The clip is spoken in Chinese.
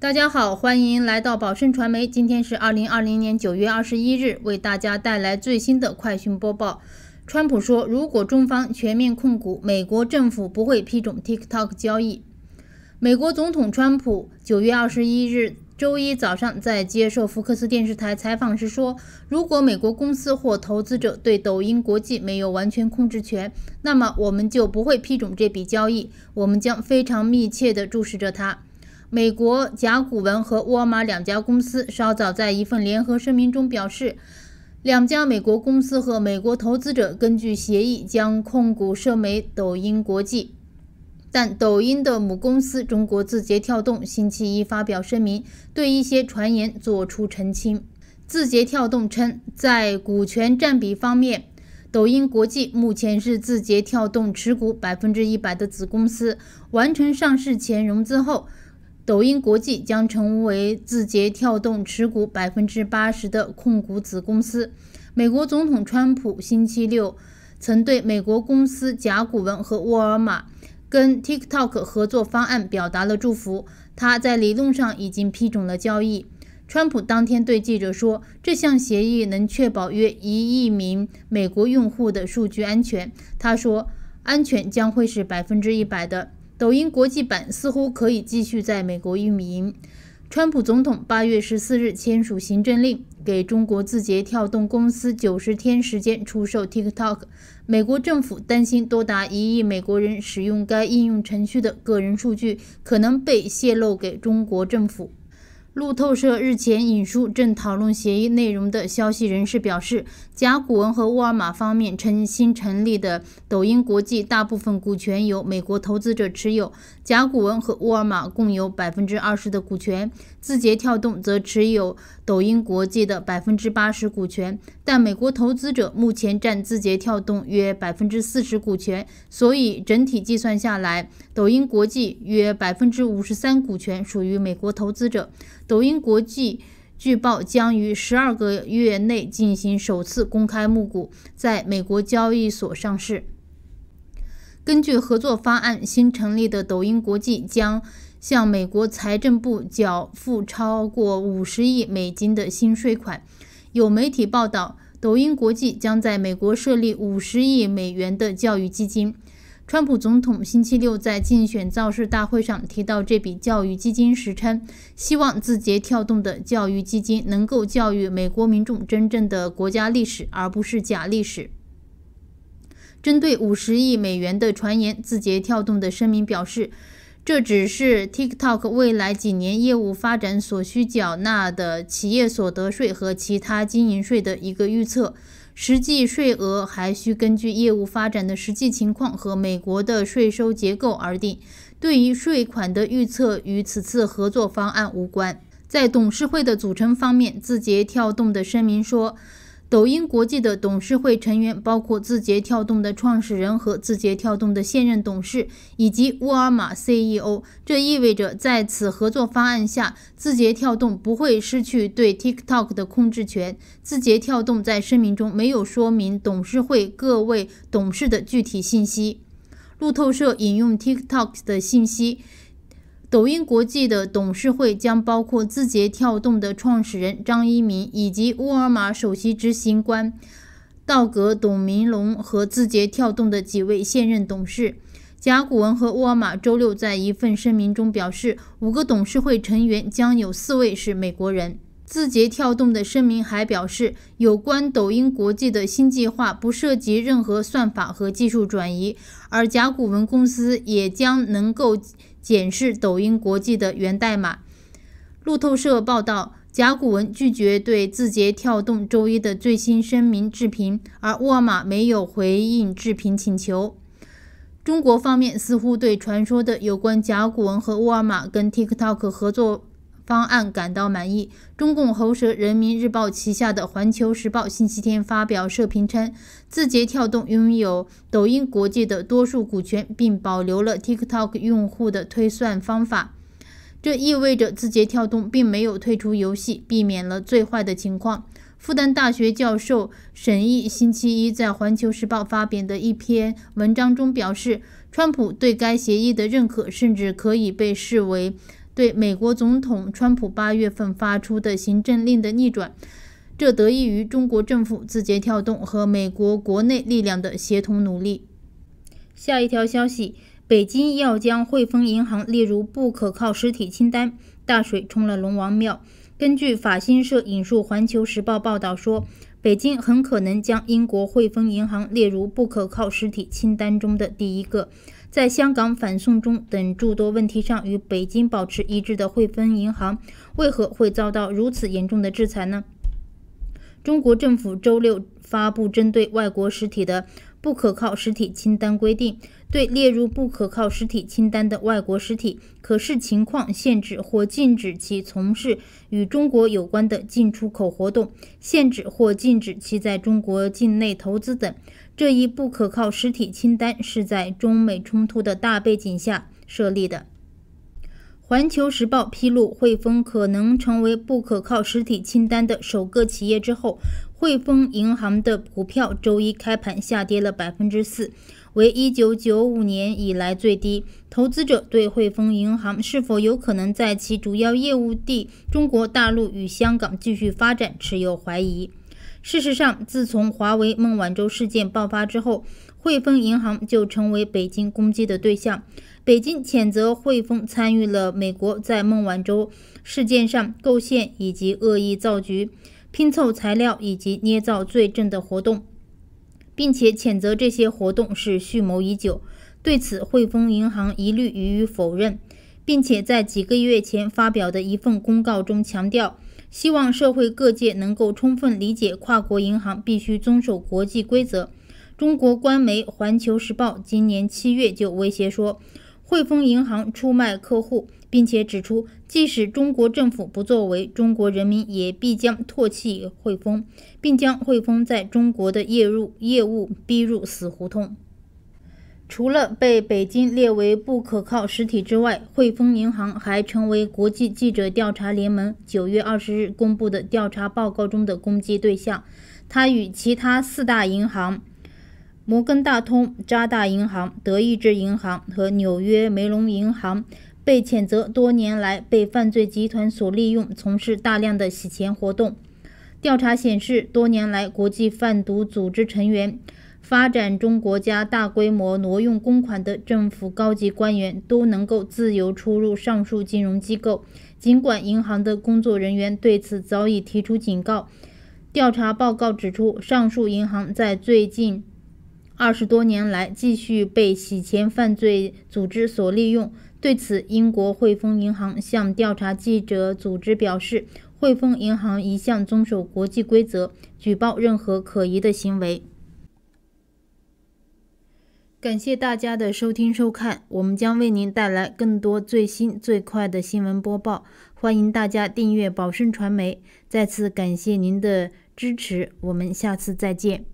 大家好，欢迎来到宝盛传媒。今天是二零二零年九月二十一日，为大家带来最新的快讯播报。川普说，如果中方全面控股，美国政府不会批准 TikTok 交易。美国总统川普九月二十一日周一早上在接受福克斯电视台采访时说：“如果美国公司或投资者对抖音国际没有完全控制权，那么我们就不会批准这笔交易。我们将非常密切地注视着它。”美国甲骨文和沃尔玛两家公司稍早在一份联合声明中表示，两家美国公司和美国投资者根据协议将控股社美抖音国际。但抖音的母公司中国字节跳动星期一发表声明，对一些传言作出澄清。字节跳动称，在股权占比方面，抖音国际目前是字节跳动持股百分之一百的子公司。完成上市前融资后。抖音国际将成为字节跳动持股百分之八十的控股子公司。美国总统川普星期六曾对美国公司甲骨文和沃尔玛跟 TikTok 合作方案表达了祝福，他在理论上已经批准了交易。川普当天对记者说，这项协议能确保约一亿名美国用户的数据安全。他说，安全将会是百分之一百的。抖音国际版似乎可以继续在美国运营。川普总统八月十四日签署行政令，给中国字节跳动公司九十天时间出售 TikTok。美国政府担心，多达一亿美国人使用该应用程序的个人数据可能被泄露给中国政府。路透社日前引述正讨论协议内容的消息人士表示，甲骨文和沃尔玛方面称新成立的抖音国际大部分股权由美国投资者持有，甲骨文和沃尔玛共有百分之二十的股权，字节跳动则持有抖音国际的百分之八十股权。但美国投资者目前占字节跳动约百分之四十股权，所以整体计算下来，抖音国际约百分之五十三股权属于美国投资者。抖音国际据报将于十二个月内进行首次公开募股，在美国交易所上市。根据合作方案，新成立的抖音国际将向美国财政部缴付超过五十亿美金的新税款。有媒体报道，抖音国际将在美国设立五十亿美元的教育基金。川普总统星期六在竞选造势大会上提到这笔教育基金时称，希望字节跳动的教育基金能够教育美国民众真正的国家历史，而不是假历史。针对五十亿美元的传言，字节跳动的声明表示，这只是 TikTok 未来几年业务发展所需缴纳的企业所得税和其他经营税的一个预测。实际税额还需根据业务发展的实际情况和美国的税收结构而定。对于税款的预测与此次合作方案无关。在董事会的组成方面，字节跳动的声明说。抖音国际的董事会成员包括字节跳动的创始人和字节跳动的现任董事，以及沃尔玛 CEO。这意味着，在此合作方案下，字节跳动不会失去对 TikTok 的控制权。字节跳动在声明中没有说明董事会各位董事的具体信息。路透社引用 TikTok 的信息。抖音国际的董事会将包括字节跳动的创始人张一鸣，以及沃尔玛首席执行官道格·董明龙和字节跳动的几位现任董事。甲骨文和沃尔玛周六在一份声明中表示，五个董事会成员将有四位是美国人。字节跳动的声明还表示，有关抖音国际的新计划不涉及任何算法和技术转移，而甲骨文公司也将能够。显示抖音国际的源代码。路透社报道，甲骨文拒绝对字节跳动周一的最新声明置评，而沃尔玛没有回应置评请求。中国方面似乎对传说的有关甲骨文和沃尔玛跟 TikTok 合作。方案感到满意。中共喉舌《人民日报》旗下的《环球时报》星期天发表社评称，字节跳动拥有抖音国际的多数股权，并保留了 TikTok 用户的推算方法。这意味着字节跳动并没有退出游戏，避免了最坏的情况。复旦大学教授沈毅星期一在《环球时报》发表的一篇文章中表示，川普对该协议的认可，甚至可以被视为。对美国总统川普八月份发出的行政令的逆转，这得益于中国政府、字节跳动和美国国内力量的协同努力。下一条消息：北京要将汇丰银行列入不可靠实体清单。大水冲了龙王庙。根据法新社引述《环球时报》报道说。北京很可能将英国汇丰银行列入不可靠实体清单中的第一个。在香港反送中等诸多问题上与北京保持一致的汇丰银行，为何会遭到如此严重的制裁呢？中国政府周六发布针对外国实体的。不可靠实体清单规定，对列入不可靠实体清单的外国实体，可视情况限制或禁止其从事与中国有关的进出口活动，限制或禁止其在中国境内投资等。这一不可靠实体清单是在中美冲突的大背景下设立的。《环球时报》披露，汇丰可能成为不可靠实体清单的首个企业之后。汇丰银行的股票周一开盘下跌了百分之四，为一九九五年以来最低。投资者对汇丰银行是否有可能在其主要业务地中国大陆与香港继续发展持有怀疑。事实上，自从华为孟晚舟事件爆发之后，汇丰银行就成为北京攻击的对象。北京谴责汇丰参与了美国在孟晚舟事件上构陷以及恶意造局。拼凑材料以及捏造罪证的活动，并且谴责这些活动是蓄谋已久。对此，汇丰银行一律予以否认，并且在几个月前发表的一份公告中强调，希望社会各界能够充分理解跨国银行必须遵守国际规则。中国官媒《环球时报》今年七月就威胁说。汇丰银行出卖客户，并且指出，即使中国政府不作为，中国人民也必将唾弃汇丰，并将汇丰在中国的业入业务逼入死胡同。除了被北京列为不可靠实体之外，汇丰银行还成为国际记者调查联盟九月二十日公布的调查报告中的攻击对象。它与其他四大银行。摩根大通、渣大银行、德意志银行和纽约梅隆银行被谴责，多年来被犯罪集团所利用，从事大量的洗钱活动。调查显示，多年来，国际贩毒组织成员、发展中国家大规模挪用公款的政府高级官员都能够自由出入上述金融机构。尽管银行的工作人员对此早已提出警告，调查报告指出，上述银行在最近。二十多年来，继续被洗钱犯罪组织所利用。对此，英国汇丰银行向调查记者组织表示，汇丰银行一向遵守国际规则，举报任何可疑的行为。感谢大家的收听收看，我们将为您带来更多最新最快的新闻播报。欢迎大家订阅宝盛传媒。再次感谢您的支持，我们下次再见。